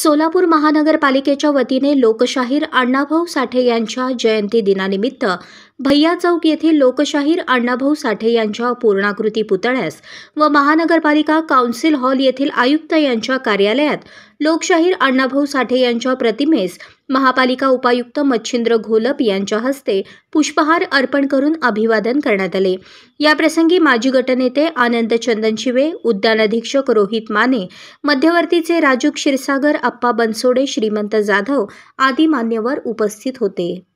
सोलापूर महानगरपालिकेच्या वतीने लोकशाहीर अण्णाभाऊ साठे यांच्या जयंती दिनानिमित्त भैया चौक येथील लोकशाहीर अण्णाभाऊ साठे यांच्या पूर्णाकृती पुतळ्यास व महानगरपालिका काउन्सिल हॉल येथील आयुक्त यांच्या कार्यालयात लोकशाहीर अण्णाभाऊ साठे यांच्या प्रतिमेस महापालिका उपायुक्त मच्छिंद्र घोलप यांच्या हस्ते पुष्पहार अर्पण करून अभिवादन करण्यात आले याप्रसंगी माजी गटनेते आनंद चंदन शिवे उद्यान अधीक्षक रोहित माने मध्यवर्तीचे राजू क्षीरसागर अप्पा बनसोडे श्रीमंत जाधव आदी मान्यवर उपस्थित होते